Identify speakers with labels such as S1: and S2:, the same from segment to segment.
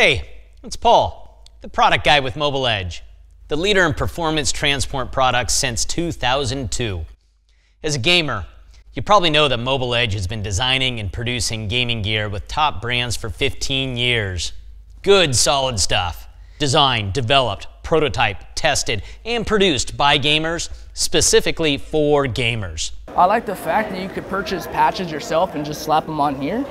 S1: Hey, it's Paul, the product guy with Mobile Edge, the leader in performance transport products since 2002. As a gamer, you probably know that Mobile Edge has been designing and producing gaming gear with top brands for 15 years. Good, solid stuff. Designed, developed, prototyped, tested, and produced by gamers, specifically for gamers. I like the fact that you could purchase patches yourself and just slap them on here.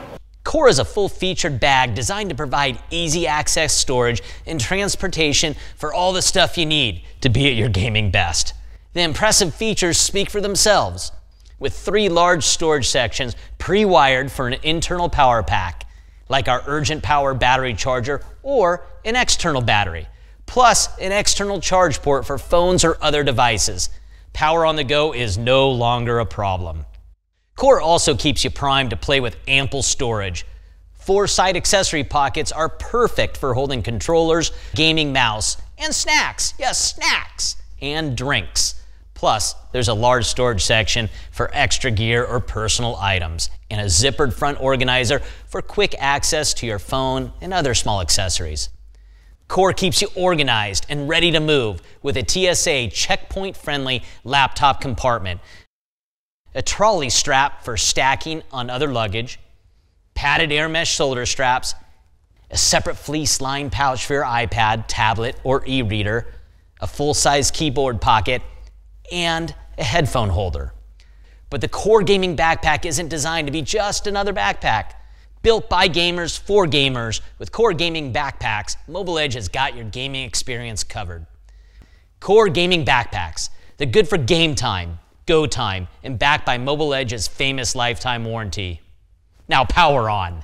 S1: Core is a full-featured bag designed to provide easy access storage and transportation for all the stuff you need to be at your gaming best. The impressive features speak for themselves, with three large storage sections pre-wired for an internal power pack, like our urgent power battery charger or an external battery, plus an external charge port for phones or other devices. Power on the go is no longer a problem. Core also keeps you primed to play with ample storage. Four side accessory pockets are perfect for holding controllers, gaming mouse, and snacks. Yes, snacks and drinks. Plus, there's a large storage section for extra gear or personal items, and a zippered front organizer for quick access to your phone and other small accessories. Core keeps you organized and ready to move with a TSA checkpoint friendly laptop compartment a trolley strap for stacking on other luggage, padded air mesh shoulder straps, a separate fleece lined pouch for your iPad, tablet, or e reader, a full size keyboard pocket, and a headphone holder. But the core gaming backpack isn't designed to be just another backpack. Built by gamers for gamers, with Core Gaming Backpacks, Mobile Edge has got your gaming experience covered. Core Gaming Backpacks, they're good for game time, go time, and backed by Mobile Edge's famous lifetime warranty. Now power on.